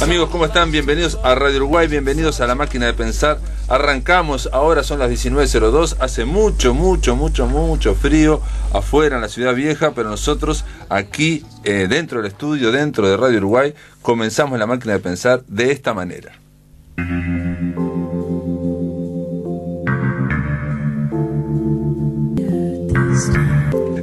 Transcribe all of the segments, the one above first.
Amigos, ¿cómo están? Bienvenidos a Radio Uruguay, bienvenidos a La Máquina de Pensar. Arrancamos, ahora son las 19.02, hace mucho, mucho, mucho, mucho frío afuera en la ciudad vieja, pero nosotros aquí eh, dentro del estudio, dentro de Radio Uruguay, comenzamos La Máquina de Pensar de esta manera.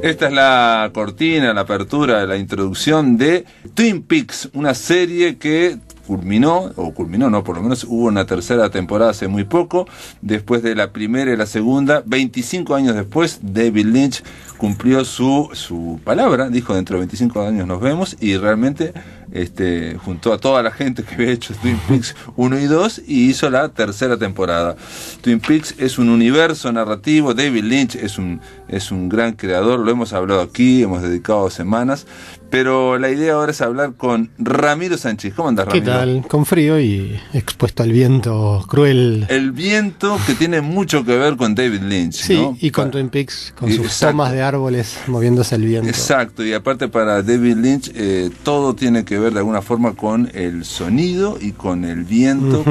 Esta es la cortina, la apertura, la introducción de Twin Peaks, una serie que culminó, o culminó, no, por lo menos hubo una tercera temporada hace muy poco, después de la primera y la segunda, 25 años después, David Lynch cumplió su, su palabra, dijo dentro de 25 años nos vemos y realmente este, juntó a toda la gente que había hecho Twin Peaks 1 y 2 y hizo la tercera temporada. Twin Peaks es un universo narrativo, David Lynch es un, es un gran creador, lo hemos hablado aquí, hemos dedicado semanas, pero la idea ahora es hablar con Ramiro Sánchez. ¿Cómo andas, Ramiro? ¿Qué tal? Con frío y expuesto al viento cruel. El viento que tiene mucho que ver con David Lynch. Sí, y con Twin Peaks, con sus tomas de árboles moviéndose el viento. Exacto, y aparte para David Lynch eh, todo tiene que ver de alguna forma con el sonido y con el viento,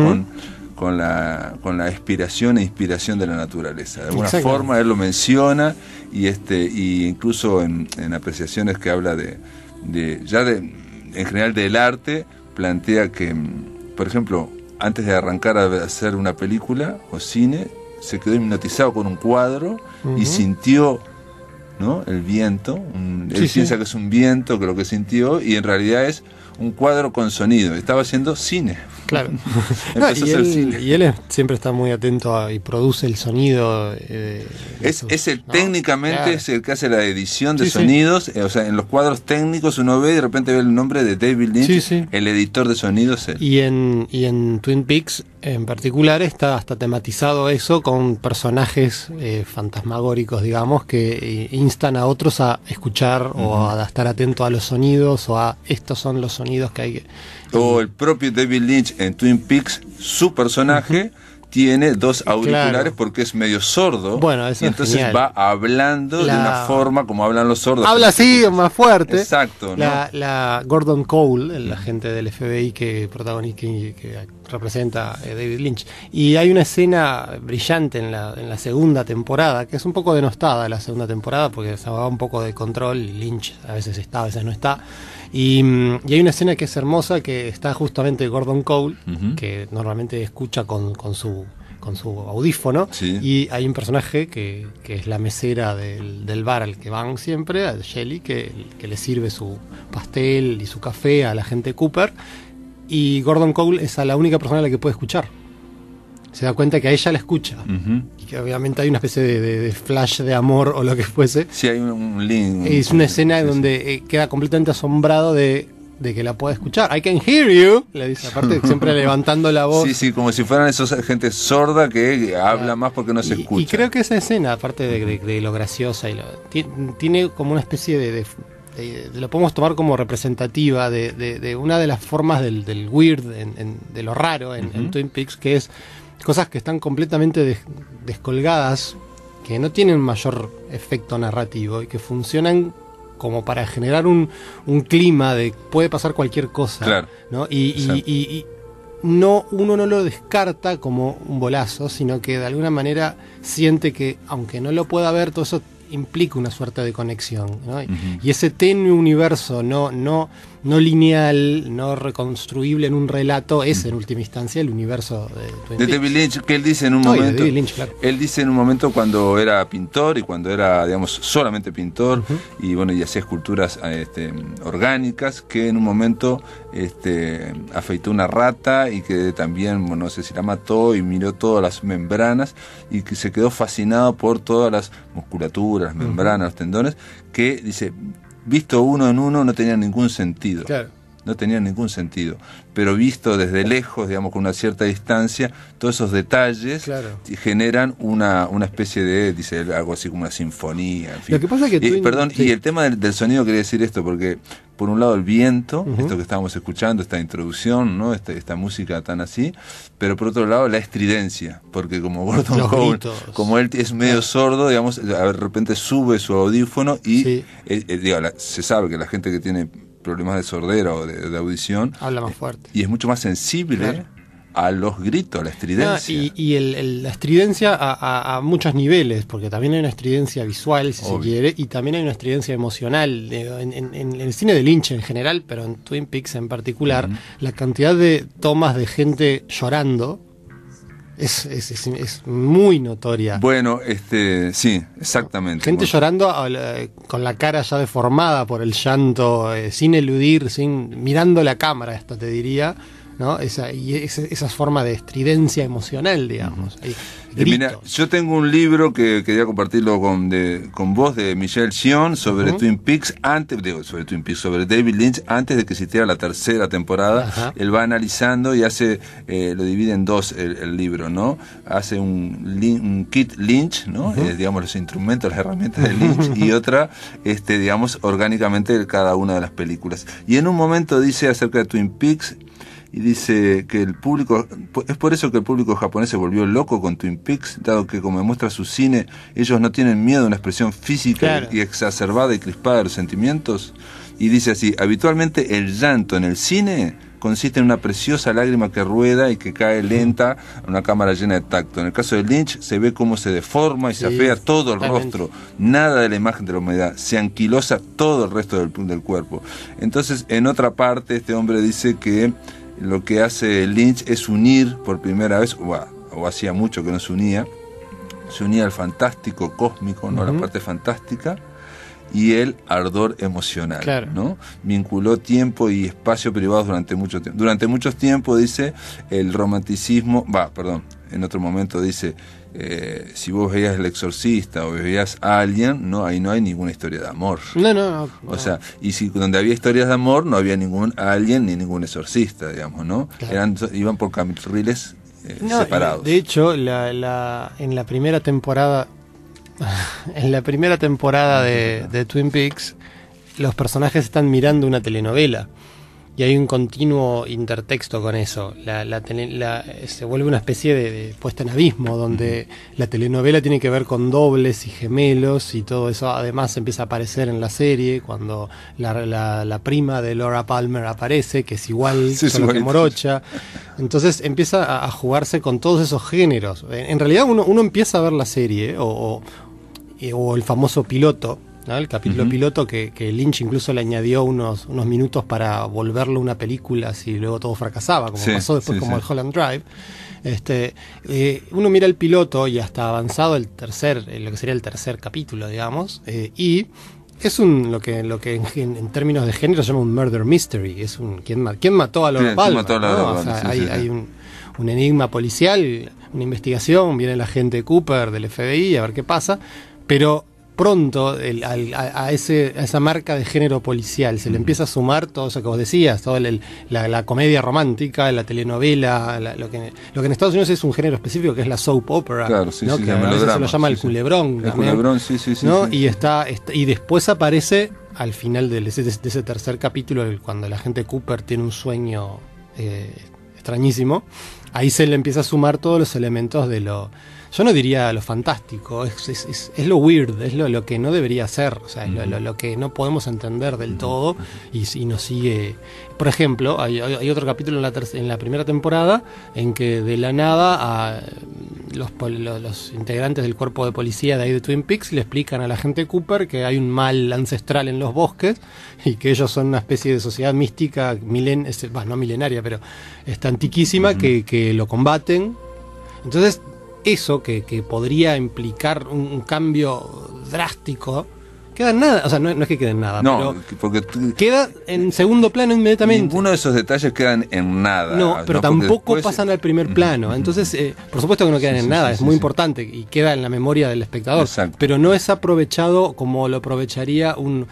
con la, con la expiración e inspiración de la naturaleza. De alguna forma él lo menciona y este y incluso en apreciaciones que habla de, ya de, en general del arte, plantea que, mm, por ejemplo, antes de arrancar a hacer una película o cine, se quedó hipnotizado con un cuadro y sintió ¿no? el viento. él piensa que es un viento, que lo que sintió, y en realidad es un cuadro con sonido, estaba haciendo cine. Claro. y, él, siempre está muy atento y produce el sonido. Eh, es, el técnicamente es el que hace la edición de sonidos, eh, o sea, en los cuadros técnicos uno ve y de repente ve el nombre de David Lynch, el editor de sonidos. Y en y en Twin Peaks en particular está hasta tematizado eso con personajes eh, fantasmagóricos, digamos, que instan a otros a escuchar o a estar atento a los sonidos o a estos son los sonidos que O el propio David Lynch en Twin Peaks, su personaje. tiene dos auriculares porque es medio sordo. Bueno, entonces va hablando de una forma como hablan los sordos. Habla así, más fuerte. Exacto. La, Gordon Cole, el agente del FBI que protagoniza, que, que representa eh, David Lynch. Y hay una escena brillante en la, en la segunda temporada, que es un poco denostada la segunda temporada, porque se va un poco de control Lynch a veces está, a veces no está. Y, mm, y, hay una escena que es hermosa, que está justamente Gordon Cole, que normalmente escucha con, con su con su audífono. Y hay un personaje que, que es la mesera del, del, bar al que van siempre, a Shelly, que, que, le sirve su pastel y su café a la gente Cooper y Gordon Cole es la única persona a la que puede escuchar. Se da cuenta que a ella la escucha. Y que obviamente hay una especie de, flash de amor o lo que fuese. Sí, hay un, link. Es una escena donde eh, queda completamente asombrado de, que la pueda escuchar. I can hear you. Le dice, aparte, siempre levantando la voz. Sí, sí, como si fueran esos gente sorda que habla más porque no se escucha. Y creo que esa escena, aparte de, lo graciosa, y lo, tiene como una especie de eh, lo podemos tomar como representativa de, una de las formas del, weird, de lo raro en, Twin Peaks, que es cosas que están completamente descolgadas, que no tienen mayor efecto narrativo y que funcionan como para generar un, clima de puede pasar cualquier cosa. ¿no? Y, no, uno no lo descarta como un bolazo, sino que de alguna manera siente que, aunque no lo pueda ver, todo eso implica una suerte de conexión. Y ese tenue universo no, no, no lineal, no reconstruible en un relato, es en última instancia el universo de, David Lynch. que él dice en un momento. Él dice en un momento cuando era pintor y cuando era, digamos, solamente pintor y bueno, y hacía esculturas este, orgánicas, que en un momento este, afeitó una rata y que también, bueno, no sé si la mató y miró todas las membranas y que se quedó fascinado por todas las musculaturas, membranas, tendones, que dice visto uno en uno no tenía ningún sentido. Claro. No tenía ningún sentido. Pero visto desde lejos, digamos, con una cierta distancia, todos esos detalles generan una, una, especie de, dice algo así como una sinfonía. Lo que pasa es que Perdón, y el tema del, del sonido quería decir esto, porque por un lado el viento, esto que estábamos escuchando, esta introducción, ¿no? Esta, esta, música tan así, pero por otro lado la estridencia, porque como Gordon como él es medio sordo, digamos, de repente sube su audífono y eh, eh, se sabe que la gente que tiene problemas de sordera o de, audición habla más eh, fuerte. y es mucho más sensible a los gritos, a la estridencia. Ah, y, la estridencia a, muchos niveles, porque también hay una estridencia visual, si se quiere, y también hay una estridencia emocional. En, el cine de Lynch en general, pero en Twin Peaks en particular, la cantidad de tomas de gente llorando es, muy notoria. Bueno, este, sí, exactamente. Gente llorando con la cara ya deformada por el llanto, eh, sin eludir, sin mirando la cámara, esto te diría ¿no? Esa, y forma de estridencia emocional, digamos. yo tengo un libro que quería compartirlo con, con vos, de Michelle Sion, sobre Twin Peaks, antes, sobre Twin Peaks, sobre David Lynch, antes de que existiera la tercera temporada. Él va analizando y hace, eh, lo divide en dos el, libro, ¿no? Hace un, kit Lynch, ¿no? Eh, digamos, los instrumentos, las herramientas de Lynch, y otra, este, digamos, orgánicamente cada una de las películas. Y en un momento dice acerca de Twin Peaks, y dice que el público es por eso que el público japonés se volvió loco con Twin Peaks, dado que como demuestra su cine, ellos no tienen miedo a una expresión física y exacerbada y crispada de los sentimientos. Y dice así, habitualmente el llanto en el cine consiste en una preciosa lágrima que rueda y que cae lenta a una cámara llena de tacto. En el caso de Lynch se ve cómo se deforma y se afea todo el rostro, nada de la imagen de la humedad, se anquilosa todo el resto del, del cuerpo. Entonces, en otra parte, este hombre dice que lo que hace Lynch es unir por primera vez, o, hacía mucho que no se unía, se unía al fantástico cósmico, ¿no? la parte fantástica, y el ardor emocional. ¿no? Vinculó tiempo y espacio privados durante mucho tiempo. Durante mucho tiempo, dice, el romanticismo, va, perdón, en otro momento dice, eh, si vos veías El Exorcista o veías Alien, no, ahí no hay ninguna historia de amor. No, no, O sea, y si donde había historias de amor no había ningún Alien ni ningún exorcista, digamos, ¿no? iban por caminos eh, separados. De hecho, en la primera temporada, en la primera temporada de Twin Peaks, los personajes están mirando una telenovela y hay un continuo intertexto con eso. La, se vuelve una especie de, puesta en abismo, donde la telenovela tiene que ver con dobles y gemelos y todo eso. Además empieza a aparecer en la serie cuando la, prima de Laura Palmer aparece, que es igual solo que Morocha. Entonces empieza a, jugarse con todos esos géneros. En, realidad uno, uno, empieza a ver la serie o, o, eh, o el famoso piloto el capítulo piloto que, Lynch incluso le añadió unos, unos minutos para volverlo una película si luego todo fracasaba, como pasó después como el Holland Drive. Este, eh, uno mira el piloto y hasta avanzado el tercer, eh, lo que sería el tercer capítulo, digamos, eh, y es un lo que lo que en, términos de género se llama un murder mystery, es un quién, quién mató a los Palma, hay, un, un enigma policial, una investigación, viene la gente Cooper del FBI a ver qué pasa, pero pronto a, esa marca de género policial. Se le empieza a sumar todo eso que vos decías, toda la, comedia romántica, la telenovela, lo, que, en Estados Unidos es un género específico que es la soap opera. que a veces se lo llama el culebrón. El culebrón, sí, sí, Y, está, y después aparece al final de ese, tercer capítulo, cuando la gente Cooper tiene un sueño eh, extrañísimo. Ahí se le empieza a sumar todos los elementos de lo yo no diría lo fantástico, es, lo weird, es lo, lo, que no debería ser, o sea, es lo, que no podemos entender del todo y, y nos sigue. Por ejemplo, hay, otro capítulo en la, primera temporada en que de la nada a mm, los, los, integrantes del cuerpo de policía de ahí de Twin Peaks le explican a la gente Cooper que hay un mal ancestral en los bosques y que ellos son una especie de sociedad mística, milen, no milenaria, pero está antiquísima, que, que lo combaten entonces eso que, podría implicar un cambio drástico queda nada, o sea, no, es que quede en nada, pero porque queda en segundo plano inmediatamente. Ninguno de esos detalles quedan en nada. No, pero tampoco pasan al primer plano. Entonces, eh, por supuesto que no quedan en nada, es muy importante y queda en la memoria del espectador. Pero no es aprovechado como lo aprovecharía un,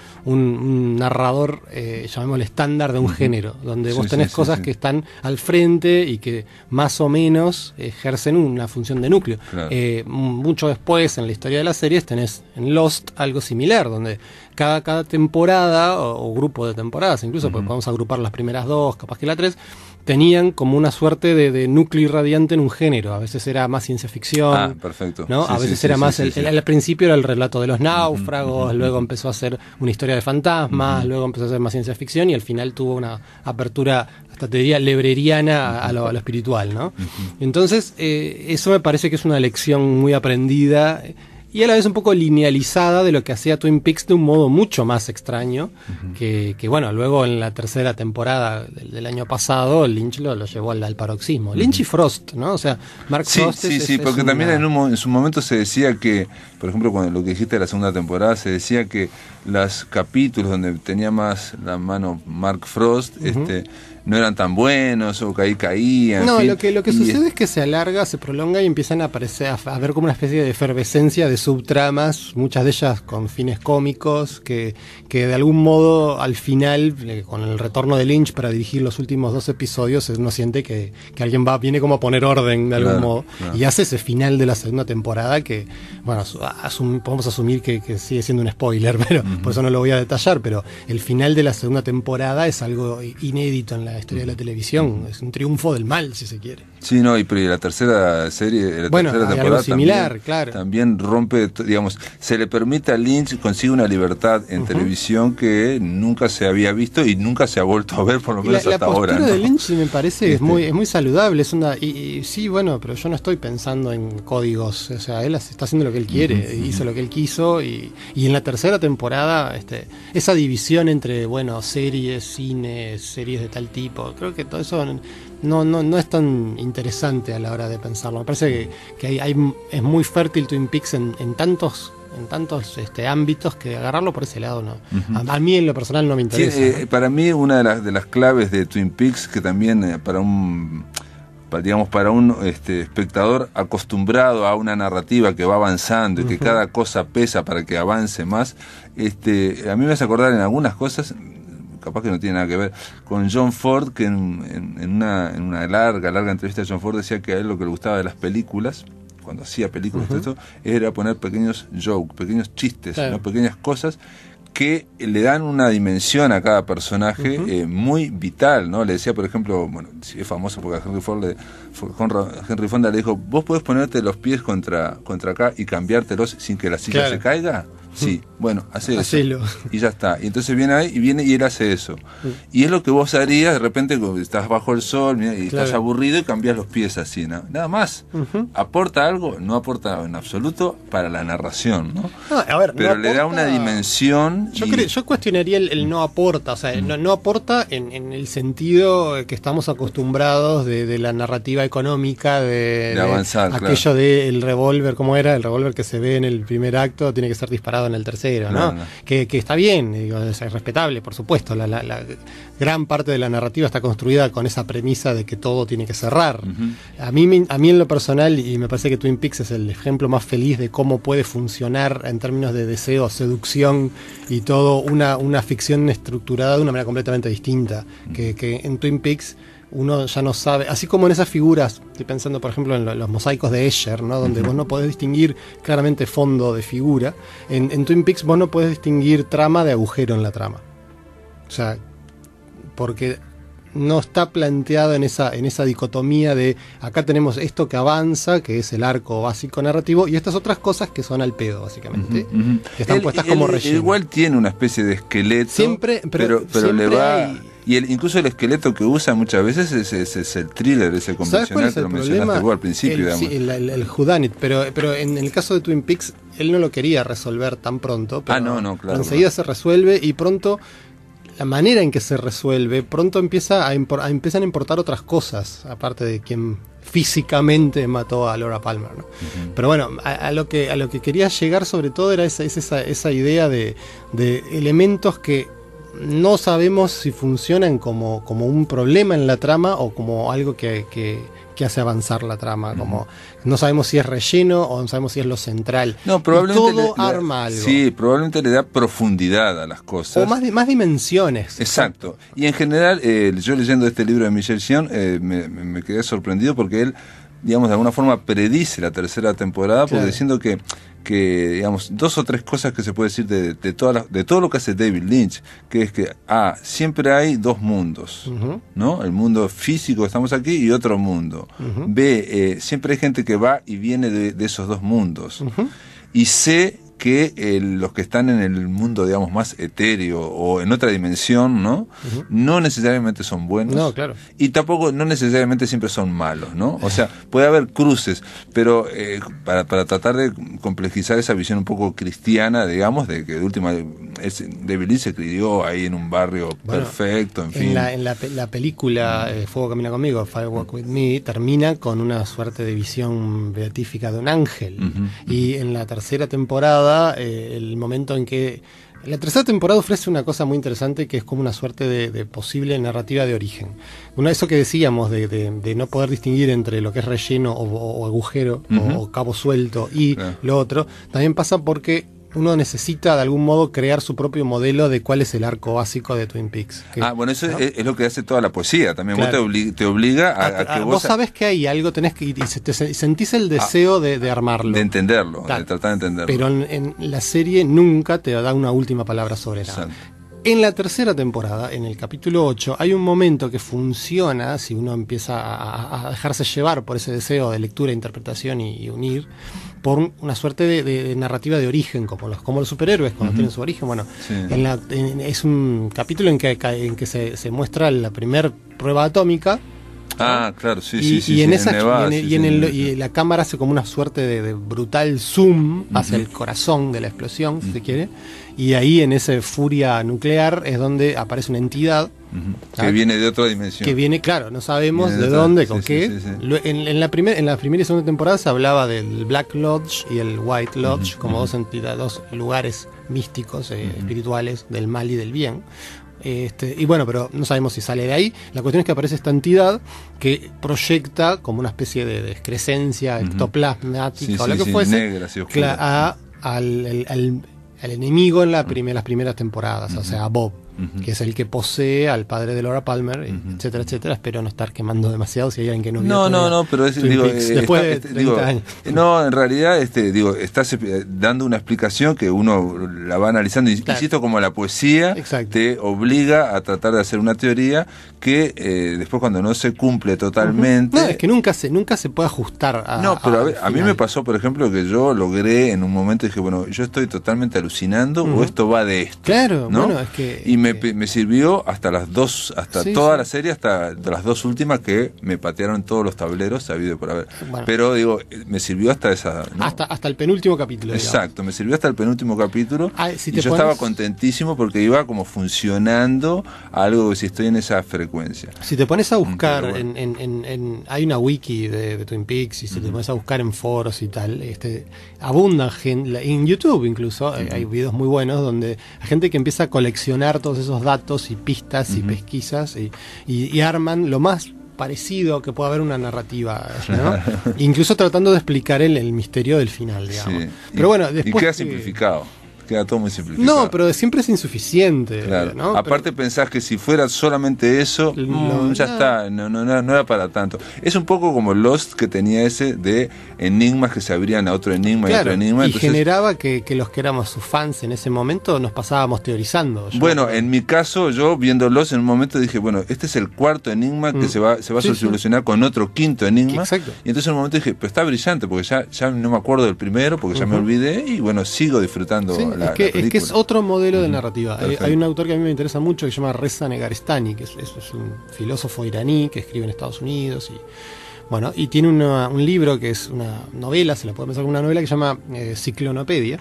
narrador, eh, llamémosle estándar de un género, donde vos tenés cosas que están al frente y que más o menos ejercen una función de núcleo. Eh, mucho después en la historia de las series tenés en Lost algo similar, donde cada, cada temporada o, grupo de temporadas, incluso, pues vamos agrupar las primeras dos, capaz que la tres, tenían como una suerte de, núcleo irradiante en un género. A veces era más ciencia ficción. perfecto. a veces era más. al principio era el relato de los náufragos, luego empezó a ser una historia de fantasmas, luego empezó a ser más ciencia ficción y al final tuvo una apertura, hasta te diría, lebreriana a lo, espiritual. Entonces, eh, eso me parece que es una lección muy aprendida y a la vez un poco linealizada de lo que hacía Twin Peaks de un modo mucho más extraño, que, bueno, luego en la tercera temporada del, año pasado Lynch lo, lo llevó al, paroxismo. Lynch y Frost, ¿no? O sea, Mark Frost. Sí, sí, porque también en, su momento se decía que, por ejemplo, cuando lo que dijiste de la segunda temporada, se decía que los capítulos donde tenía más la mano Mark Frost, este no eran tan buenos o que ahí caían. No, lo que, lo que sucede es... que se alarga, se prolonga y empiezan a aparecer, a, ver como una especie de efervescencia de subtramas, muchas de ellas con fines cómicos, que, que de algún modo al final, eh, con el retorno de Lynch para dirigir los últimos dos episodios, uno siente que, que alguien va, viene como a poner orden de algún modo. Y hace ese final de la segunda temporada que, bueno, podemos asumir que, que, sigue siendo un spoiler, pero por eso no lo voy a detallar, pero el final de la segunda temporada es algo inédito en la la historia de la televisión. Es un triunfo del mal, si se quiere. Sí, no, y, pero la tercera serie, la tercera temporada también, rompe, digamos, se le permite a Lynch consigue una libertad en televisión que nunca se había visto y nunca se ha vuelto a ver por lo menos hasta ahora. La de Lynch me parece es este muy es muy saludable, es una y, sí, bueno, pero yo no estoy pensando en códigos, o sea, él está haciendo lo que él quiere, hizo lo que él quiso y, y en la tercera temporada este esa división entre bueno, series, cine, series de tal tipo, creo que todo eso no, no, no es tan interesante a la hora de pensarlo. Me parece que, hay, hay, es muy fértil Twin Peaks en, en tantos en tantos este, ámbitos que agarrarlo por ese lado no. a, mí en lo personal no me interesa. Eh, para mí una de las, de las claves de Twin Peaks que también eh, para un digamos para un este, espectador acostumbrado a una narrativa que va avanzando y que cada cosa pesa para que avance más, este, a mí me hace acordar en algunas cosas capaz que no tiene nada que ver, con John Ford, que en, una, larga, larga entrevista de John Ford decía que a él lo que le gustaba de las películas, cuando hacía películas, uh era poner pequeños jokes, pequeños chistes, pequeñas cosas que le dan una dimensión a cada personaje eh, muy vital, ¿no? Le decía, por ejemplo, bueno, es famoso porque Henry Ford le, Henry Fonda le dijo, vos podés ponerte los pies contra, contra acá y cambiártelos sin que la silla se caiga. Sí, mm. bueno, hace Y ya está. Y entonces viene ahí y viene y él hace eso. Mm. Y es lo que vos harías de repente cuando estás bajo el sol y estás aburrido y cambias los pies así, ¿no? nada más. ¿Aporta algo? No aporta en absoluto para la narración, ¿no? Pero le da una dimensión. Yo, cuestionaría el, no aporta, o sea, mm. no, aporta en, el sentido que estamos acostumbrados de, la narrativa económica, de, avanzar. aquello del revólver, ¿cómo era? El revólver que se ve en el primer acto tiene que ser disparado en el tercero, Que, está bien, es respetable, por supuesto. La, gran parte de la narrativa está construida con esa premisa de que todo tiene que cerrar. a, mí, a mí en lo personal, y me parece que Twin Peaks es el ejemplo más feliz de cómo puede funcionar en términos de deseo, seducción y todo, una, ficción estructurada de una manera completamente distinta. que, que en Twin Peaks uno ya no sabe, así como en esas figuras, estoy pensando por ejemplo en los mosaicos de Escher, ¿no? donde vos no podés distinguir claramente fondo de figura, en, en, Twin Peaks vos no podés distinguir trama de agujero en la trama. O sea, porque no está planteado en esa, en esa dicotomía de acá tenemos esto que avanza, que es el arco básico narrativo, y estas otras cosas que son al pedo, básicamente. Que están puestas como relleno. Igual tiene una especie de esqueleto. Siempre, pero, pero, le va. Y el, incluso el esqueleto que usa muchas veces es, el thriller, ese convencional, es que lo mencionaste vos al principio. El, sí, el, el, pero, pero en el caso de Twin Peaks, él no lo quería resolver tan pronto. Pero ah, no, no, claro. Enseguida se resuelve y pronto la manera en que se resuelve, pronto empieza a, empiezan a importar otras cosas, aparte de quien físicamente mató a Laura Palmer. Pero bueno, a, lo que, a lo que quería llegar sobre todo era esa, esa, esa idea de, de elementos que no sabemos si funcionan como, como un problema en la trama o como algo que, que, que hace avanzar la trama, como no sabemos si es relleno o no sabemos si es lo central. No, probablemente todo arma algo. Sí, probablemente le da profundidad a las cosas. O más, más dimensiones. Exacto. Y en general, eh, yo leyendo este libro de Michel Sion, eh, me quedé sorprendido porque él digamos, de alguna forma predice la tercera temporada, porque diciendo que, que, digamos, dos o tres cosas que se puede decir de, de, de todo lo que hace David Lynch, que es que, A. Ah, siempre hay dos mundos, ¿no? El mundo físico, estamos aquí, y otro mundo. B, eh, siempre hay gente que va y viene de, esos dos mundos. Y C, que eh, los que están en el mundo, digamos, más etéreo o en otra dimensión, ¿no? No necesariamente son buenos. No, claro. Y tampoco, no necesariamente siempre son malos, ¿no? O sea, puede haber cruces, pero eh, para, para tratar de complejizar esa visión un poco cristiana, digamos, de que de última de Belice crió ahí en un barrio perfecto, en, La, en la, película eh, Fuego Camina Conmigo, Fire Walk With Me, termina con una suerte de visión beatífica de un ángel. Y en la tercera temporada, eh, el momento en que la tercera temporada ofrece una cosa muy interesante que es como una suerte de, posible narrativa de origen. Una eso que decíamos de, no poder distinguir entre lo que es relleno o, agujero o, cabo suelto y lo otro, también pasa porque uno necesita de algún modo crear su propio modelo de cuál es el arco básico de Twin Peaks. ah, bueno, eso es, lo que hace toda la poesía también. Vos te, obliga a, ah, que ah, vos. Vos sabés que hay algo, tenés que. Y te, sentís el deseo ah, de, armarlo. De entenderlo, de tratar de entenderlo. Pero en, la serie nunca te da una última palabra sobre nada. En la tercera temporada, en el capítulo 8, hay un momento que funciona si uno empieza a, dejarse llevar por ese deseo de lectura, interpretación y unir por una suerte de, narrativa de origen, como los, como los superhéroes cuando tienen su origen. Bueno, es un capítulo en que, en que se, muestra la primera prueba atómica. Ah, claro, sí, sí, sí. Y en, esa, la cámara hace como una suerte de, brutal zoom hacia el corazón de la explosión, si se quiere y ahí en esa furia nuclear es donde aparece una entidad que viene de otra dimensión. Que viene, claro, no sabemos de, dónde, con qué. en, la primera y segunda temporada se hablaba del Black Lodge y el White Lodge como dos entidades, dos lugares místicos, eh, espirituales, del mal y del bien. Este, y bueno, pero no sabemos si sale de ahí. La cuestión es que aparece esta entidad que proyecta como una especie de descrescencia ectoplasmática o lo que fuese negra, a, al, al el enemigo en mm. las primeras temporadas, o sea, Bob que es el que posee al padre de Laura Palmer, eh, etcétera, etcétera. Espero no estar quemando demasiado si hay alguien que no No, no, no, pero eh, después este, eh, No, en realidad, este, digo, estás dando una explicación que uno la va analizando. Insisto, como la poesía te obliga a tratar de hacer una teoría que después cuando no se cumple totalmente. No, es que nunca se, nunca se puede ajustar a. No, pero a, mí me pasó, por ejemplo, que yo logré en un momento dije, bueno, yo estoy totalmente alucinando o esto va de esto. Claro, bueno, es que me, sirvió hasta las dos, hasta toda la serie, hasta las dos últimas que me patearon todos los tableros, sabido por haber. Pero digo, me sirvió hasta esa. Hasta, hasta el penúltimo capítulo. Exacto, me sirvió hasta el penúltimo capítulo. Ah, y yo estaba contentísimo porque iba como funcionando algo que si estoy en esa frecuencia. Si te pones a buscar, en, hay una wiki de, Twin Peaks, y si te pones a buscar en foros y tal, este, abundan gente, en YouTube incluso, hay, videos muy buenos donde gente que empieza a coleccionar todos esos datos y pistas y pesquisas y, arman lo más parecido que pueda haber una narrativa, incluso tratando de explicar el, misterio del final, digamos. Pero bueno, después. Y queda simplificado queda todo muy simplificado. No, pero siempre es insuficiente. Aparte pensás que si fuera solamente eso, mm, ya está, no, no, no, era para tanto. Es un poco como Lost que tenía ese de enigmas que se abrían a otro enigma y otro enigma. Y generaba que, los que éramos sus fans en ese momento nos pasábamos teorizando. Bueno, en mi caso, yo viendo Lost en un momento dije, bueno, este es el cuarto enigma que mm. se va, se va a solucionar con otro quinto enigma. Exacto. Y entonces en un momento dije, pero está brillante porque ya, ya no me acuerdo del primero porque ya me olvidé y bueno, sigo disfrutando es, que, es otro modelo de narrativa. Eh, hay un autor que a mí me interesa mucho que se llama Reza Negarestani, que es, un filósofo iraní que escribe en Estados Unidos y. Bueno, y tiene una, un libro que es una novela, se la puede pensar como una novela que se llama eh, Ciclonopedia,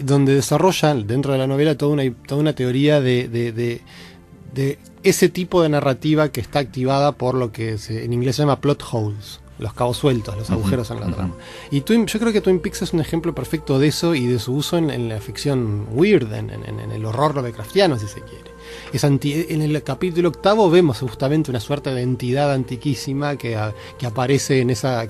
donde desarrolla dentro de la novela toda una, toda una teoría de, de, de, ese tipo de narrativa que está activada por lo que en inglés se llama plot holes los cabos sueltos, los agujeros en la trama. Y tú, yo creo que Twin Peaks es un ejemplo perfecto de eso y de su uso en, la ficción weird, en, el horror Lovecraftiano, si se quiere. Es anti, en el capítulo octavo vemos justamente una suerte de entidad antiquísima que, que aparece en esa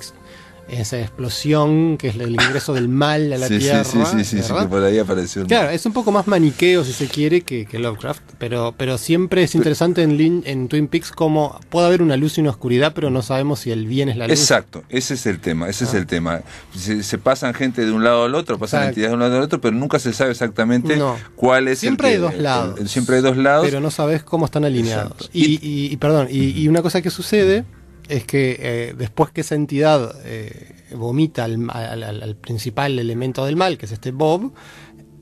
esa explosión que es el ingreso del mal a la Tierra. Sí, sí, sí, que por ahí apareció. Claro, es un poco más maniqueo, si se quiere, que, Lovecraft, pero, pero siempre es interesante en, en Twin Peaks como puede haber una luz y una oscuridad, pero no sabemos si el bien es la luz. Exacto, ese es el tema, ese es ah. el tema. Se, pasan gente de un lado al otro, pasan entidades de un lado al otro, pero nunca se sabe exactamente cuál es siempre el Siempre hay dos lados. siempre hay dos lados. Pero no sabes cómo están alineados. Y, perdón, y, una cosa que sucede es que eh, después que esa entidad eh, vomita al, principal elemento del mal, que es este Bob,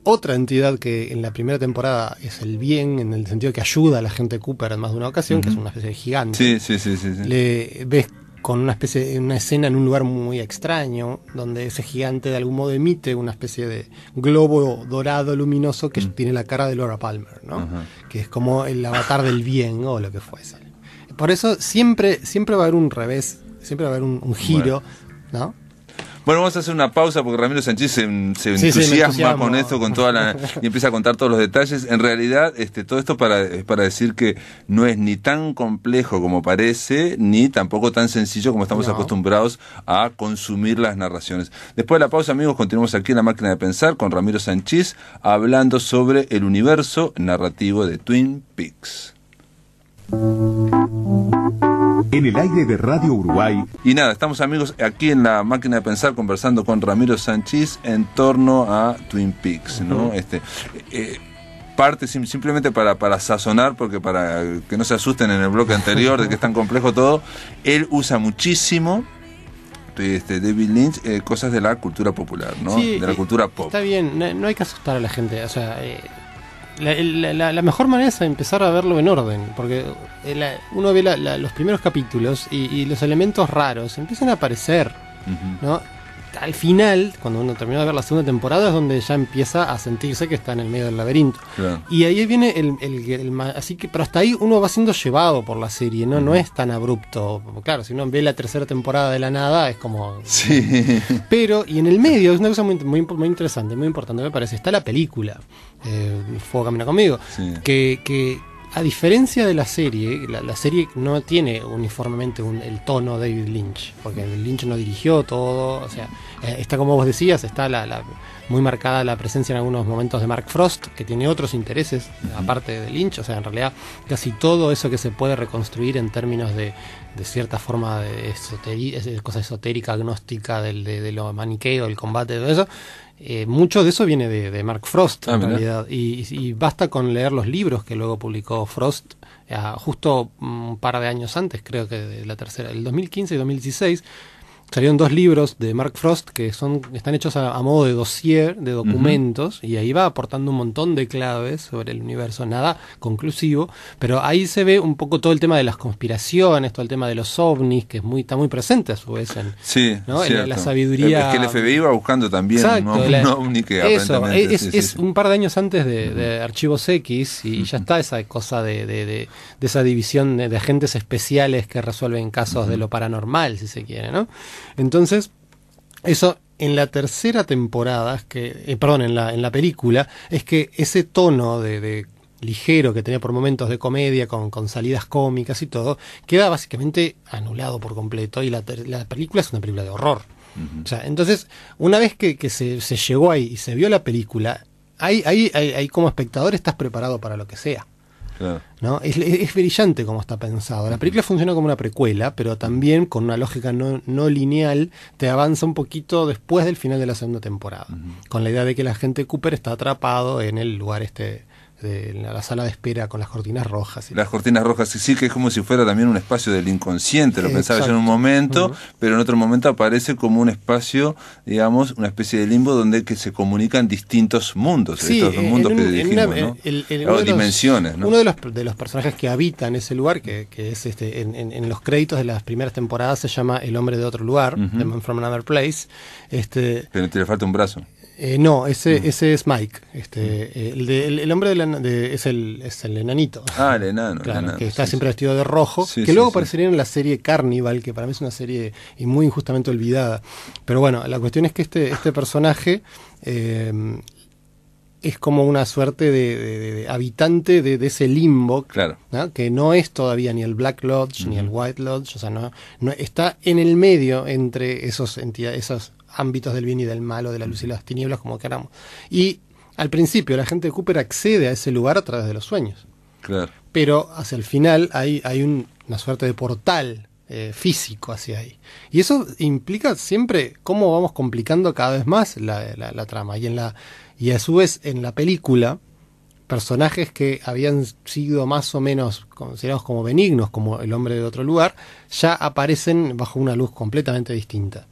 otra entidad que en la primera temporada es el bien, en el sentido que ayuda a la gente Cooper en más de una ocasión, que es una especie de gigante. Le ves con una especie una escena en un lugar muy extraño donde ese gigante de algún modo emite una especie de globo dorado luminoso que mm. tiene la cara de Laura Palmer, ¿no? Que es como el avatar del bien o lo que fuese. Por eso siempre, siempre va a haber un revés, siempre va a haber un, giro, ¿no? Bueno, vamos a hacer una pausa porque Ramiro Sánchez se, entusiasma con esto, toda y empieza a contar todos los detalles. En realidad, este, todo esto para, es para decir que no es ni tan complejo como parece, ni tampoco tan sencillo como estamos acostumbrados a consumir las narraciones. Después de la pausa, amigos, continuamos aquí en la máquina de pensar con Ramiro Sánchez hablando sobre el universo narrativo de Twin Peaks. En el aire de Radio Uruguay. Y nada, estamos amigos aquí en la máquina de pensar conversando con Ramiro Sánchez en torno a Twin Peaks, ¿no? Este. Eh, parte simplemente para, para sazonar, porque para que no se asusten en el bloque anterior de que es tan complejo todo, él usa muchísimo este, David Lynch, eh, cosas de la cultura popular, ¿no? de la eh, cultura pop. Está bien, no, hay que asustar a la gente, o sea, la, mejor manera es empezar a verlo en orden, porque eh, uno ve los primeros capítulos y, los elementos raros empiezan a aparecer, ¿no? al final, cuando uno termina de ver la segunda temporada, es donde ya empieza a sentirse que está en el medio del laberinto. Y ahí viene el, Así que, pero hasta ahí uno va siendo llevado por la serie, ¿no? No es tan abrupto. Claro, si uno ve la tercera temporada de la nada, es como. Sí. Pero, y en el medio, es una cosa muy, muy, interesante, muy importante, me parece. Está la película, eh, Fuego Camina conmigo, que a diferencia de la serie, la, serie no tiene uniformemente el tono David Lynch, porque Lynch no dirigió todo, o sea, eh, está como vos decías, está la, muy marcada la presencia en algunos momentos de Mark Frost, que tiene otros intereses aparte de Lynch, o sea, en realidad casi todo eso que se puede reconstruir en términos de, cierta forma de, cosa esotérica, agnóstica, de, lo maniqueo, el combate, todo eso, eh, mucho de eso viene de, de Mark Frost, ah, en realidad. Y, basta con leer los libros que luego publicó Frost ah, justo un par de años antes, creo que de la tercera, el 2015 y 2016 salieron dos libros de Mark Frost que son están hechos a, modo de dossier, de documentos, y ahí va aportando un montón de claves sobre el universo, nada conclusivo, pero ahí se ve un poco todo el tema de las conspiraciones, todo el tema de los ovnis, que es muy está muy presente a su vez en, la sabiduría. Es que el FBI iba buscando también un, eso, es, un par de años antes de, Archivos X y ya está esa cosa de, esa división de, agentes especiales que resuelven casos de lo paranormal, si se quiere, ¿no? Entonces, eso en la tercera temporada, que, eh, perdón, en la, en la película, es que ese tono de, ligero que tenía por momentos de comedia, con, salidas cómicas y todo, queda básicamente anulado por completo y la, la película es una película de horror. entonces, una vez que, se, llegó ahí y se vio la película, ahí, ahí, ahí como espectador estás preparado para lo que sea. ¿no? Es, brillante como está pensado. La película funciona como una precuela, pero también con una lógica no, lineal, te avanza un poquito después del final de la segunda temporada. Con la idea de que la gente Cooper está atrapado en el lugar este de este, la sala de espera con las cortinas rojas. las cortinas rojas, sí, que es como si fuera también un espacio del inconsciente, lo pensaba yo en un momento, pero en otro momento aparece como un espacio, digamos, una especie de limbo donde que se comunican distintos mundos, distintos mundos que dirigimos dimensiones. Uno de los, personajes que habitan ese lugar, que, es este, en, los créditos de las primeras temporadas se llama El hombre de otro lugar, The Man from Another Place. Este, pero te le falta un brazo. Eh, no, ese, mm. ese es Mike. Este, mm. eh, el, el, hombre es, el, es el enanito. Ah, el enano. que está siempre vestido de rojo. que luego aparecería en la serie Carnival, que para mí es una serie y muy injustamente olvidada. Pero bueno, la cuestión es que este, este personaje em, es como una suerte de, habitante de, ese limbo, claro. ¿no? que no es todavía ni el Black Lodge ni el White Lodge, o sea, no, no, está en el medio entre esos, esas ámbitos del bien y del mal o de la luz y las tinieblas, como queramos. Y al principio la gente de Cooper accede a ese lugar a través de los sueños. Claro. Pero hacia el final hay, una suerte de portal eh, físico hacia ahí. Y eso implica siempre cómo vamos complicando cada vez más la, trama. Y, en la, y a su vez en la película, personajes que habían sido más o menos considerados como benignos, como el hombre de otro lugar, ya aparecen bajo una luz completamente distinta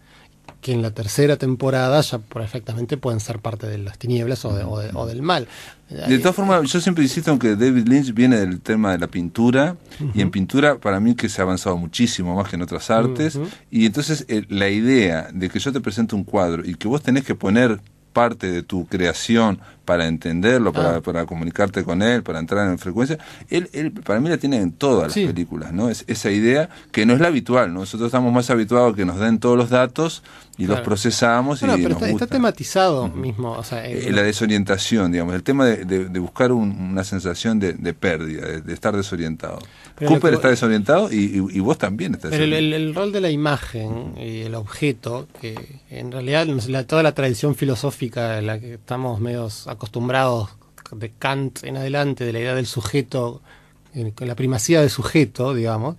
que en la tercera temporada ya perfectamente pueden ser parte de las tinieblas o, del mal. De todas formas, yo siempre insisto en que David Lynch viene del tema de la pintura, y en pintura para mí que se ha avanzado muchísimo más que en otras artes, y entonces eh, la idea de que yo te presente un cuadro y que vos tenés que poner parte de tu creación para entenderlo, ah. para, comunicarte con él, para entrar en frecuencia. Él, para mí la tiene en todas las películas, ¿no? Es, esa idea que no es la habitual, ¿no? nosotros estamos más habituados a que nos den todos los datos y los procesamos y pero nos está, tematizado mismo. Eh, la desorientación, digamos, el tema de, buscar una sensación de, pérdida, de, estar desorientado. Cooper está desorientado y, vos también estás Pero el, rol de la imagen y el objeto, que en realidad toda la tradición filosófica en la que estamos medios acostumbrados, acostumbrados de Kant en adelante, de la idea del sujeto, con la primacía del sujeto, digamos,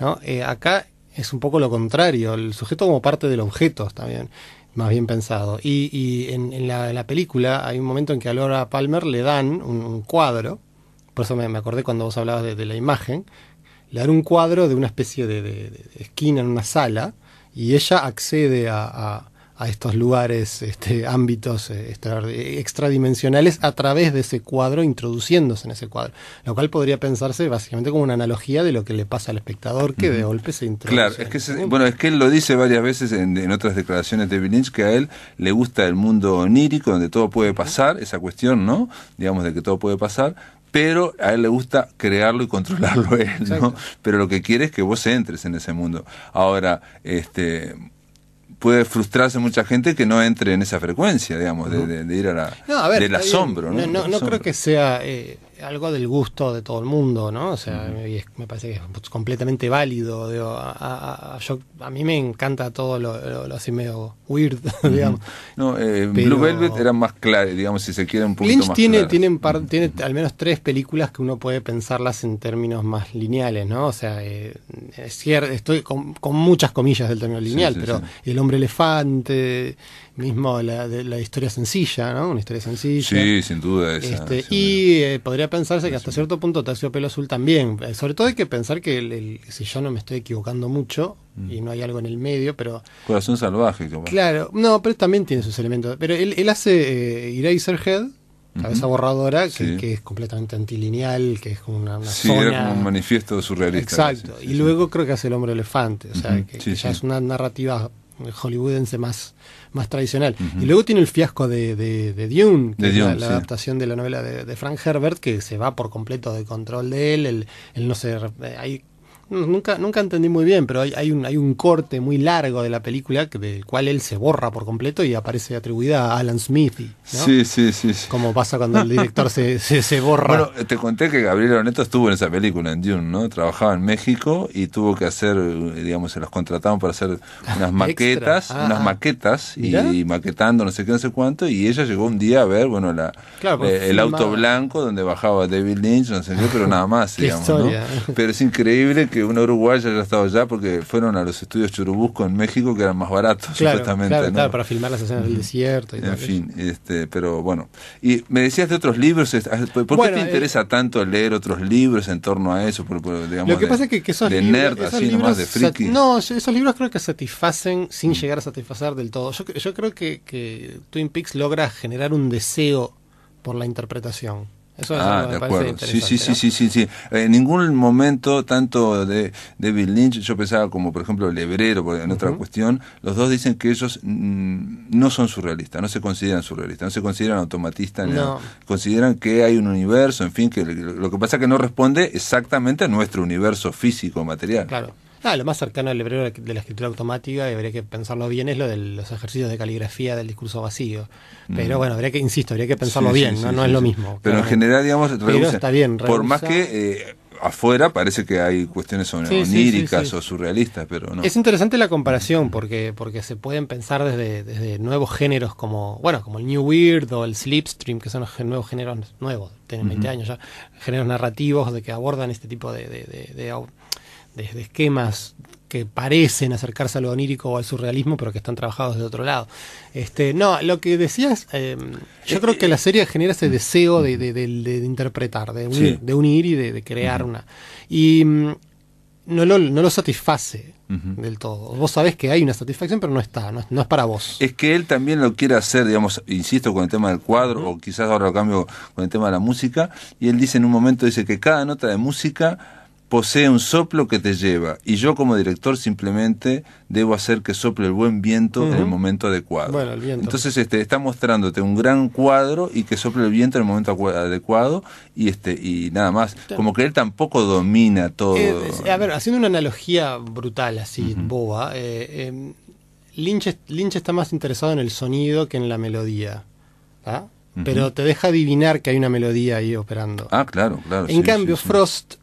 ¿no? Eh, acá es un poco lo contrario, el sujeto como parte del objeto también, más bien pensado. Y, en, la, película hay un momento en que a Laura Palmer le dan un, cuadro, por eso me, acordé cuando vos hablabas de, la imagen, le dan un cuadro de una especie de, esquina en una sala y ella accede a a estos lugares, este, ámbitos eh, extradimensionales a través de ese cuadro, introduciéndose en ese cuadro. Lo cual podría pensarse básicamente como una analogía de lo que le pasa al espectador que de golpe se introduce. Claro, es que bueno, es que él lo dice varias veces en, otras declaraciones de Lynch que a él le gusta el mundo onírico donde todo puede pasar, esa cuestión, ¿no? Digamos de que todo puede pasar, pero a él le gusta crearlo y controlarlo él, ¿no? Pero lo que quiere es que vos entres en ese mundo. Ahora, este puede frustrarse mucha gente que no entre en esa frecuencia, digamos, de, ir a la, asombro. ¿no? creo que sea eh, algo del gusto de todo el mundo, ¿no? O sea, me parece que es completamente válido. a, yo, a, mí me encanta todo lo, así medio weird, digamos. No, eh, Blue Velvet era más claro, digamos, si se quiere un poquito más tiene, tiene, tiene al menos tres películas que uno puede pensarlas en términos más lineales, ¿no? O sea, eh, estoy con, muchas comillas del término lineal, pero el hombre elefante, mismo la, la historia sencilla, ¿no? Una historia sencilla. Sí, sin duda. Esa, este, y eh, podría pensarse que hasta cierto punto pelo Azul también. Eh, sobre todo hay que pensar que, si yo no me estoy equivocando mucho, mm. y no hay algo en el medio, pero... Corazón salvaje. como. Claro, no, pero también tiene sus elementos. Pero él, hace eh, Eraserhead, cabeza borradora, que, es completamente antilineal, que es como una, una sí, era como un manifiesto surrealista. Exacto. y luego creo que hace el hombre elefante, o sea, que ya es una narrativa hollywoodense más, más tradicional. Y luego tiene el fiasco de, de, Dune, la, adaptación de la novela de, Frank Herbert, que se va por completo de control de él, él, no se, eh, hay Nunca, nunca entendí muy bien, pero hay, un, hay un corte muy largo de la película que, del cual él se borra por completo y aparece atribuida a Alan Smith. Sí, sí, sí, Como pasa cuando el director se, se, borra. Bueno, eh, te conté que Gabriel Oneto estuvo en esa película, en Dune, ¿no? Trabajaba en México y tuvo que hacer, eh, digamos, se los contrataron para hacer unas maquetas, ah. unas maquetas y, maquetando no sé qué, no sé cuánto. Y ella llegó un día a ver, bueno, la, eh, el auto blanco donde bajaba David Lynch, no sé qué, pero nada más, digamos. ¿no? Pero es increíble que que una uruguaya haya estado allá porque fueron a los estudios Churubusco en México que eran más baratos, supuestamente. para filmar las escenas del desierto. Y en fin, este, pero bueno. Y me decías de otros libros, ah, ¿por qué te eh, interesa tanto leer otros libros en torno a eso? lo que pasa que, esos libros, nerd, así nomás de friki. No, esos libros creo que satisfacen sin llegar a satisfacer del todo. Yo, creo que, que Twin Peaks logra generar un deseo por la interpretación ah, de acuerdo. Sí, sí, sí, sí, sí, sí. En ningún momento, tanto de David Lynch, yo pensaba como, por ejemplo, el hebrero, en otra cuestión, los dos dicen que ellos mm, no son surrealistas, no se consideran surrealistas, no se consideran automatistas, no. consideran que hay un universo, en fin, que lo que pasa es que no responde exactamente a nuestro universo físico, material. Claro. Ah, lo más cercano al hebreo de la escritura automática, y habría que pensarlo bien, es lo de los ejercicios de caligrafía del discurso vacío. Pero mm. bueno, habría que, insisto, habría que pensarlo bien, ¿no? es lo mismo. Pero en general, digamos, está bien, por más que... Eh, afuera parece que hay cuestiones oníricas o surrealistas, pero no. Es interesante la comparación porque, porque se pueden pensar desde, nuevos géneros como, bueno, como el New Weird o el Slipstream, que son nuevos géneros nuevos, tienen 20 años ya, géneros narrativos de que abordan este tipo de de esquemas que parecen acercarse a lo onírico o al surrealismo, pero que están trabajados de otro lado. Este, no, lo que decías, em, yo eh, creo que eh, la serie genera ese mm. deseo de, interpretar, de, unir, y de, crear una. Y mm, no lo, no lo satisface del todo. Vos sabés que hay una satisfacción, pero no está, no, es para vos. Es que él también lo quiere hacer, digamos, insisto, con el tema del cuadro, o quizás ahora lo cambio con el tema de la música, y él dice en un momento, dice que cada nota de música posee un soplo que te lleva y yo como director simplemente debo hacer que sople el buen viento en el momento adecuado. Entonces este, está mostrándote un gran cuadro y que sople el viento en el momento adecuado y, este, y nada más. Como que él tampoco domina todo. Eh, eh, a ver, haciendo una analogía brutal así, boba, eh, em, Lynch, está más interesado en el sonido que en la melodía. ¿ah? pero te deja adivinar que hay una melodía ahí operando. Ah, claro, claro. En cambio, Frost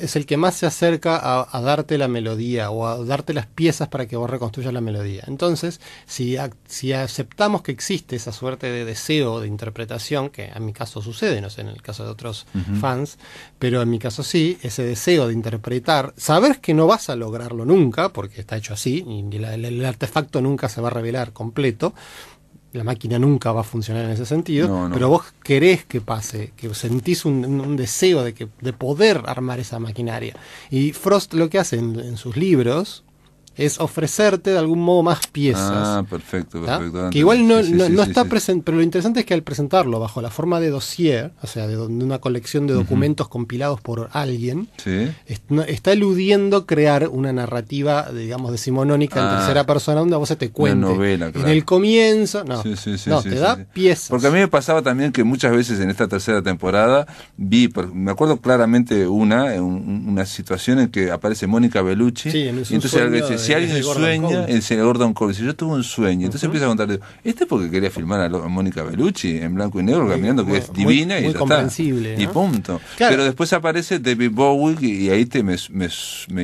es el que más se acerca a, darte la melodía o a darte las piezas para que vos reconstruyas la melodía. Entonces, si, si aceptamos que existe esa suerte de deseo de interpretación, que en mi caso sucede, no sé, en el caso de otros fans, pero en mi caso sí, ese deseo de interpretar, saber que no vas a lograrlo nunca, porque está hecho así, y el artefacto nunca se va a revelar completo, la máquina nunca va a funcionar en ese sentido, pero vos querés que pase, que sentís un, deseo de, que, de poder armar esa maquinaria. Y Frost lo que hace en sus libros, es ofrecerte de algún modo más piezas. Ah, perfecto, perfecto. que igual no, está presente, pero lo interesante es que al presentarlo bajo la forma de dossier, o sea, de, una colección de documentos compilados por alguien, está eludiendo crear una narrativa, digamos, decimonónica en ah. tercera persona donde a vos te cuente. En el comienzo, no, no te da piezas. Porque a mí me pasaba también que muchas veces en esta tercera temporada vi, me acuerdo claramente una, una situación en que aparece Mónica Bellucci, y entonces alguien si alguien sueña, el señor Gordon Cole, si yo tuve un sueño, entonces empieza a contarle, este porque quería filmar a, Mónica Bellucci en blanco y negro caminando, que es divina y ya Y punto. Pero después aparece David Bowie y ahí te me,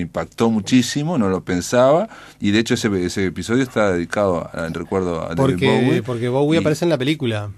impactó muchísimo, no lo pensaba, y de hecho ese, episodio está dedicado al recuerdo a David porque, Bowie. Porque Bowie aparece en la película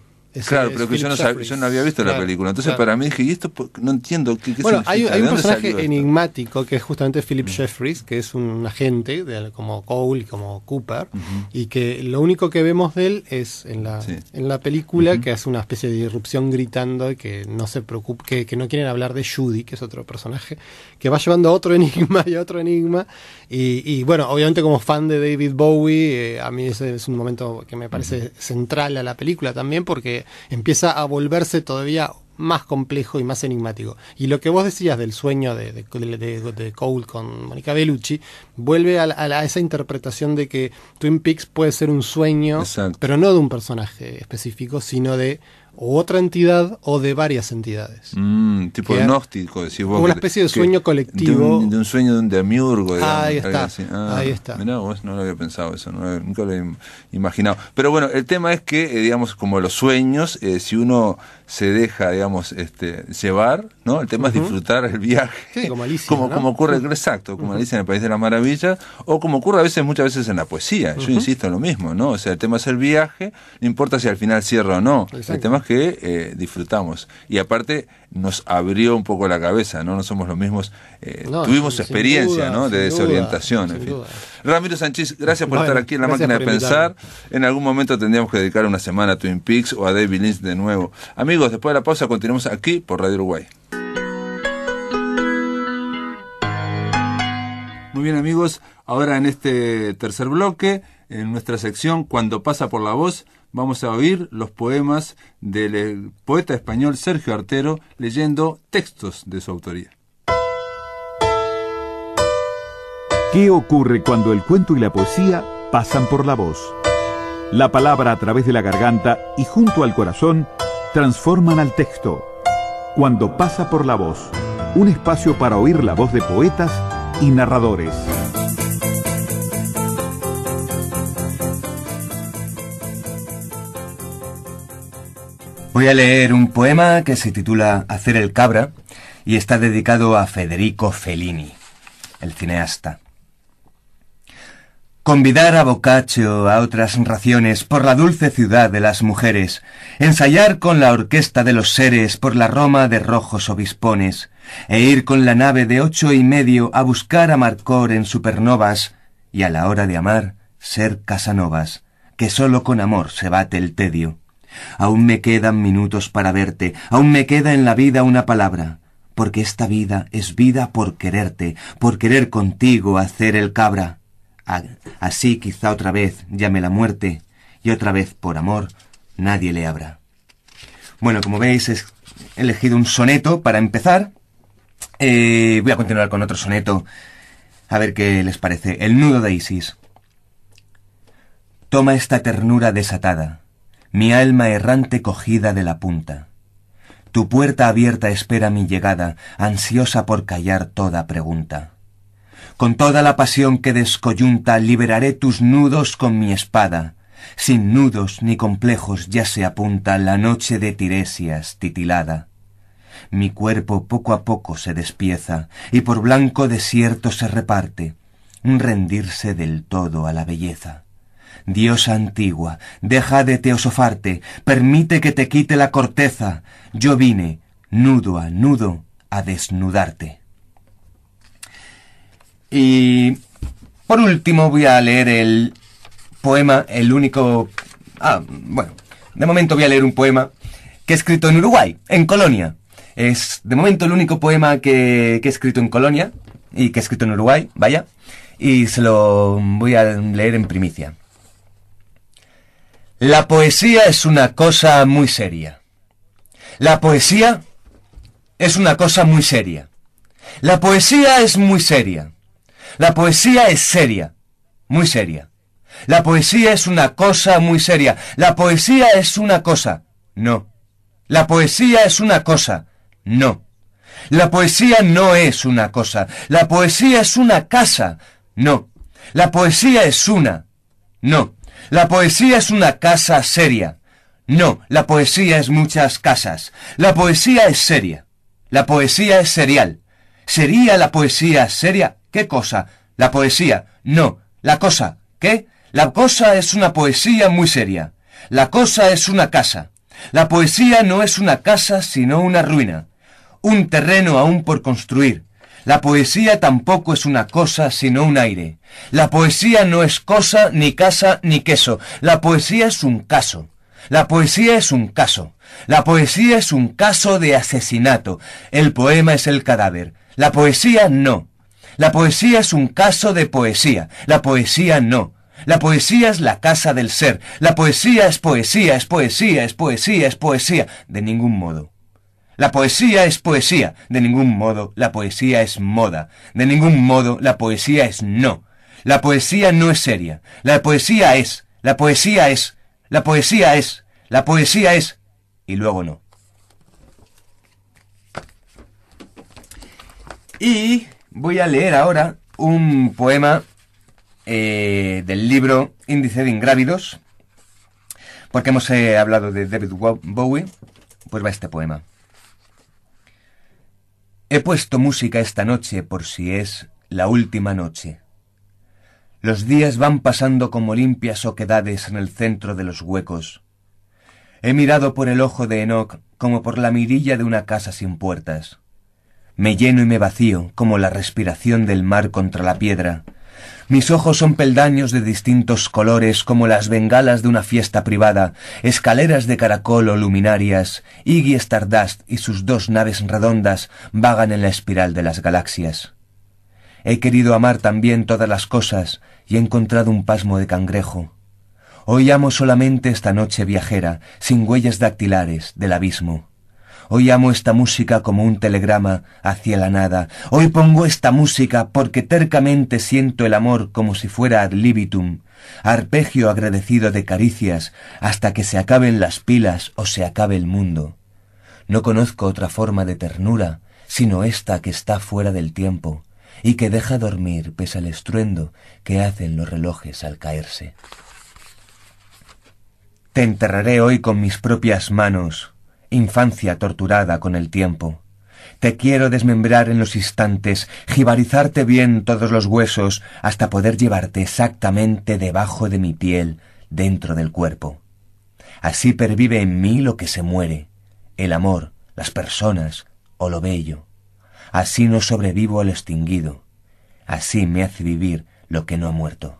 claro, pero que yo no, había visto la película. Entonces para mí dije, ¿y esto no entiendo? ¿qué, bueno, hay, un personaje enigmático que es justamente Philip mm. Jeffries, que es un agente como Cole, y como Cooper, y que lo único que vemos de él es en la, película que hace una especie de irrupción gritando y que no se preocupa, que, no quieren hablar de Judy, que es otro personaje, que va llevando a otro enigma y otro enigma. Y, bueno, obviamente como fan de David Bowie, eh, a mí ese es un momento que me parece central a la película también, porque empieza a volverse todavía más complejo y más enigmático. Y lo que vos decías del sueño de, de, de, Cole con Monica Bellucci vuelve a, esa interpretación de que Twin Peaks puede ser un sueño, pero no de un personaje específico, sino de o otra entidad o de varias entidades. Mm, tipo gnóstico, decís vos. Una especie de sueño colectivo. De un, sueño de un demiurgo. Ah, ahí está. ahí está. no lo había pensado eso, nunca lo había imaginado. Pero bueno, el tema es que, eh, digamos, como los sueños, eh, si uno se deja, digamos, este, llevar, ¿no? El tema es disfrutar el viaje. como Alicia, Como, ocurre, exacto, como en el País de la maravilla o como ocurre a veces, muchas veces en la poesía. Yo insisto en lo mismo, ¿no? O sea, el tema es el viaje, no importa si al final cierra o no. El tema es que eh, disfrutamos. Y aparte nos abrió un poco la cabeza, ¿no? No somos los mismos. tuvimos experiencia, De desorientación, Ramiro Sánchez, gracias por estar aquí en la máquina de pensar. En algún momento tendríamos que dedicar una semana a Twin Peaks o a David Lynch de nuevo. Amigos, después de la pausa continuamos aquí por Radio Uruguay. Muy bien amigos, ahora en este tercer bloque, en nuestra sección Cuando pasa por la voz, vamos a oír los poemas del eh, poeta español Sergio Artero leyendo textos de su autoría. ¿Qué ocurre cuando el cuento y la poesía pasan por la voz? La palabra a través de la garganta y junto al corazón transforman al texto. Cuando pasa por la voz, un espacio para oír la voz de poetas y narradores. Voy a leer un poema que se titula Hacer el cabra y está dedicado a Federico Fellini, el cineasta. Convidar a Boccaccio a otras raciones por la dulce ciudad de las mujeres, ensayar con la orquesta de los seres por la Roma de rojos obispones, e ir con la nave de ocho y medio a buscar a Marcor en supernovas, y a la hora de amar, ser Casanovas, que sólo con amor se bate el tedio. Aún me quedan minutos para verte, aún me queda en la vida una palabra, porque esta vida es vida por quererte, por querer contigo hacer el cabra. Ah, así quizá otra vez llame la muerte, y otra vez por amor nadie le abra. Bueno, como veis, he elegido un soneto para empezar. Eh, voy a continuar con otro soneto, a ver qué les parece. El nudo de Isis. Toma esta ternura desatada mi alma errante cogida de la punta. Tu puerta abierta espera mi llegada, ansiosa por callar toda pregunta. Con toda la pasión que descoyunta liberaré tus nudos con mi espada. Sin nudos ni complejos ya se apunta la noche de Tiresias titilada. Mi cuerpo poco a poco se despieza y por blanco desierto se reparte, un rendirse del todo a la belleza. Diosa antigua, deja de teosofarte, permite que te quite la corteza. Yo vine, nudo a nudo, a desnudarte. Y por último voy a leer el poema, el único... Ah, bueno, de momento voy a leer un poema que he escrito en Uruguay, en Colonia. Es de momento el único poema que, que he escrito en Colonia y que he escrito en Uruguay, vaya. Y se lo voy a leer en primicia. La poesía es una cosa muy seria. La poesía es una cosa muy seria. La poesía es muy seria. La poesía es seria, muy seria. La poesía es una cosa muy seria. La poesía es una cosa, no. La poesía es una cosa, no. La poesía no es una cosa. La poesía es una casa, no. La poesía es una, no. La poesía es una casa seria. No, la poesía es muchas casas. La poesía es seria. La poesía es serial. ¿Sería la poesía seria? ¿Qué cosa? La poesía. No, la cosa. ¿Qué? La cosa es una poesía muy seria. La cosa es una casa. La poesía no es una casa sino una ruina. Un terreno aún por construir. La poesía tampoco es una cosa sino un aire. La poesía no es cosa, ni casa, ni queso. La poesía es un caso. La poesía es un caso. La poesía es un caso de asesinato. El poema es el cadáver. La poesía no. La poesía es un caso de poesía. La poesía no. La poesía es la casa del ser. La poesía es poesía, es poesía, es poesía, es poesía. De ningún modo. La poesía es poesía, de ningún modo la poesía es moda, de ningún modo la poesía es no. La poesía no es seria, la poesía es, la poesía es, la poesía es, la poesía es, y luego no. Y voy a leer ahora un poema eh, del libro Índice de Ingrávidos, porque hemos eh, hablado de David Bowie, pues va este poema. He puesto música esta noche por si es la última noche. Los días van pasando como limpias oquedades en el centro de los huecos. He mirado por el ojo de Enoch como por la mirilla de una casa sin puertas. Me lleno y me vacío como la respiración del mar contra la piedra, mis ojos son peldaños de distintos colores como las bengalas de una fiesta privada, escaleras de caracol o luminarias, Iggy Stardust y sus dos naves redondas vagan en la espiral de las galaxias. He querido amar también todas las cosas y he encontrado un pasmo de cangrejo. Hoy amo solamente esta noche viajera, sin huellas dactilares del abismo. Hoy amo esta música como un telegrama hacia la nada. Hoy pongo esta música porque tercamente siento el amor como si fuera ad libitum, arpegio agradecido de caricias hasta que se acaben las pilas o se acabe el mundo. No conozco otra forma de ternura sino esta que está fuera del tiempo y que deja dormir pese al estruendo que hacen los relojes al caerse. Te enterraré hoy con mis propias manos, infancia torturada con el tiempo. Te quiero desmembrar en los instantes, jibarizarte bien todos los huesos, hasta poder llevarte exactamente debajo de mi piel, dentro del cuerpo. Así pervive en mí lo que se muere, el amor, las personas o lo bello. Así no sobrevivo al extinguido. Así me hace vivir lo que no ha muerto.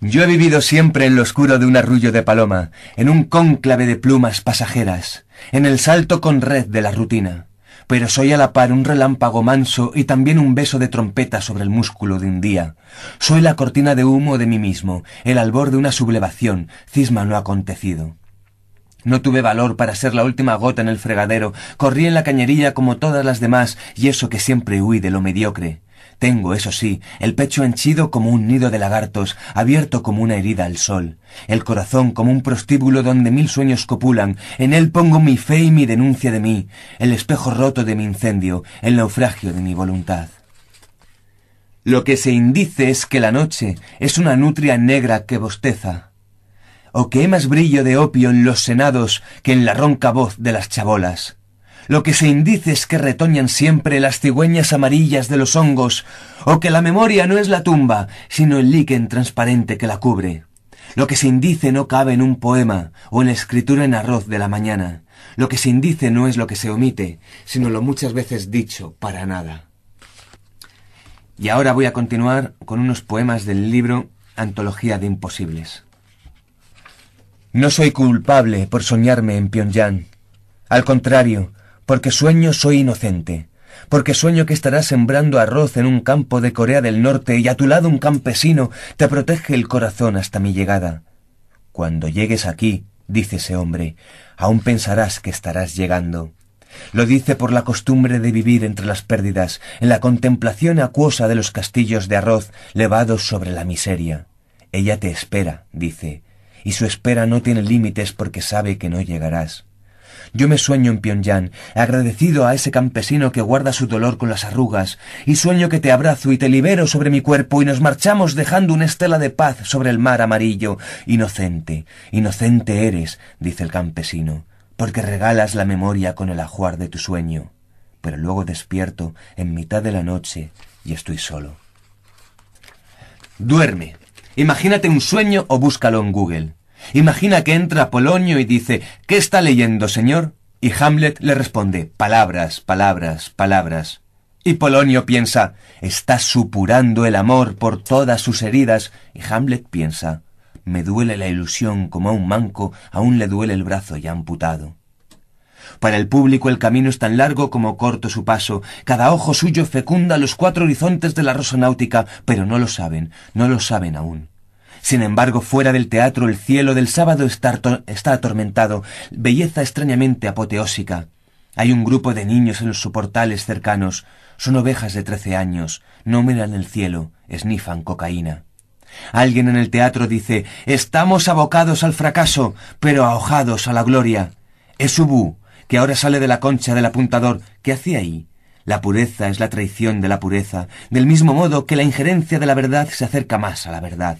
Yo he vivido siempre en lo oscuro de un arrullo de paloma, en un cónclave de plumas pasajeras, en el salto con red de la rutina, pero soy a la par un relámpago manso y también un beso de trompeta sobre el músculo de un día. Soy la cortina de humo de mí mismo, el albor de una sublevación, cisma no acontecido. No tuve valor para ser la última gota en el fregadero, corrí en la cañería como todas las demás, y eso que siempre huí de lo mediocre. Tengo, eso sí, el pecho henchido como un nido de lagartos, abierto como una herida al sol, el corazón como un prostíbulo donde mil sueños copulan, en él pongo mi fe y mi denuncia de mí, el espejo roto de mi incendio, el naufragio de mi voluntad. Lo que se indice es que la noche es una nutria negra que bosteza, o que hay más brillo de opio en los senados que en la ronca voz de las chabolas, lo que se indice es que retoñan siempre las cigüeñas amarillas de los hongos, o que la memoria no es la tumba, sino el liquen transparente que la cubre. Lo que se indice no cabe en un poema o en la escritura en arroz de la mañana. Lo que se indice no es lo que se omite, sino lo muchas veces dicho para nada. Y ahora voy a continuar con unos poemas del libro Antología de Imposibles. No soy culpable por soñarme en Pyongyang. Al contrario, porque sueño soy inocente, porque sueño que estarás sembrando arroz en un campo de Corea del Norte y a tu lado un campesino te protege el corazón hasta mi llegada. Cuando llegues aquí, dice ese hombre, aún pensarás que estarás llegando. Lo dice por la costumbre de vivir entre las pérdidas, en la contemplación acuosa de los castillos de arroz levados sobre la miseria. Ella te espera, dice, y su espera no tiene límites porque sabe que no llegarás. Yo me sueño en Pyongyang, agradecido a ese campesino que guarda su dolor con las arrugas, y sueño que te abrazo y te libero sobre mi cuerpo y nos marchamos dejando una estela de paz sobre el mar amarillo. Inocente, inocente eres, dice el campesino, porque regalas la memoria con el ajuar de tu sueño. Pero luego despierto en mitad de la noche y estoy solo. Duerme. Imagínate un sueño o búscalo en Google. Imagina que entra Polonio y dice, ¿qué está leyendo, señor? Y Hamlet le responde, palabras, palabras, palabras. Y Polonio piensa, está supurando el amor por todas sus heridas. Y Hamlet piensa, me duele la ilusión como a un manco aún le duele el brazo ya amputado. Para el público el camino es tan largo como corto su paso. Cada ojo suyo fecunda los cuatro horizontes de la rosa náutica, pero no lo saben, no lo saben aún. Sin embargo, fuera del teatro el cielo del sábado está, atormentado, belleza extrañamente apoteósica. Hay un grupo de niños en los soportales cercanos. Son ovejas de trece años. No miran el cielo, esnifan cocaína. Alguien en el teatro dice, estamos abocados al fracaso, pero ahojados a la gloria. Es Ubu, que ahora sale de la concha del apuntador. ¿Qué hacía ahí? La pureza es la traición de la pureza, del mismo modo que la injerencia de la verdad se acerca más a la verdad.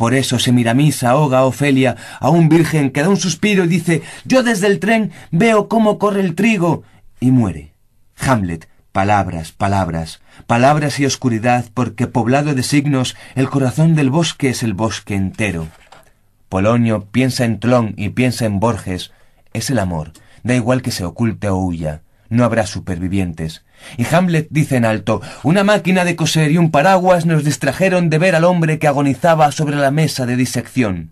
Por eso se Semiramis ahoga a Ofelia, a un virgen que da un suspiro y dice, yo desde el tren veo cómo corre el trigo, y muere. Hamlet, palabras, palabras, palabras y oscuridad, porque poblado de signos, el corazón del bosque es el bosque entero. Polonio piensa en Tlón y piensa en Borges, es el amor, da igual que se oculte o huya, no habrá supervivientes, y Hamlet dice en alto, una máquina de coser y un paraguas nos distrajeron de ver al hombre que agonizaba sobre la mesa de disección.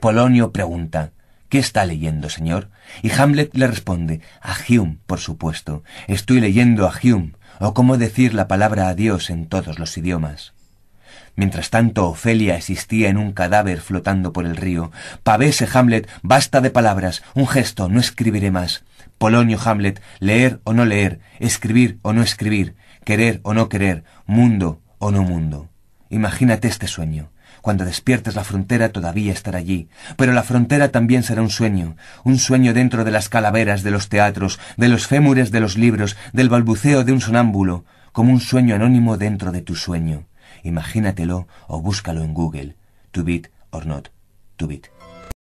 Polonio pregunta, ¿Qué está leyendo, señor? Y Hamlet le responde, a Hume, por supuesto. Estoy leyendo a Hume, o cómo decir la palabra a Dios en todos los idiomas. Mientras tanto, Ofelia existía en un cadáver flotando por el río. Pavese Hamlet, basta de palabras, un gesto, no escribiré más. Polonio Hamlet, leer o no leer, escribir o no escribir, querer o no querer, mundo o no mundo. Imagínate este sueño. Cuando despiertes la frontera todavía estará allí, pero la frontera también será un sueño, un sueño dentro de las calaveras de los teatros, de los fémures de los libros, del balbuceo de un sonámbulo, como un sueño anónimo dentro de tu sueño. Imagínatelo o búscalo en Google. To bit or not to bit.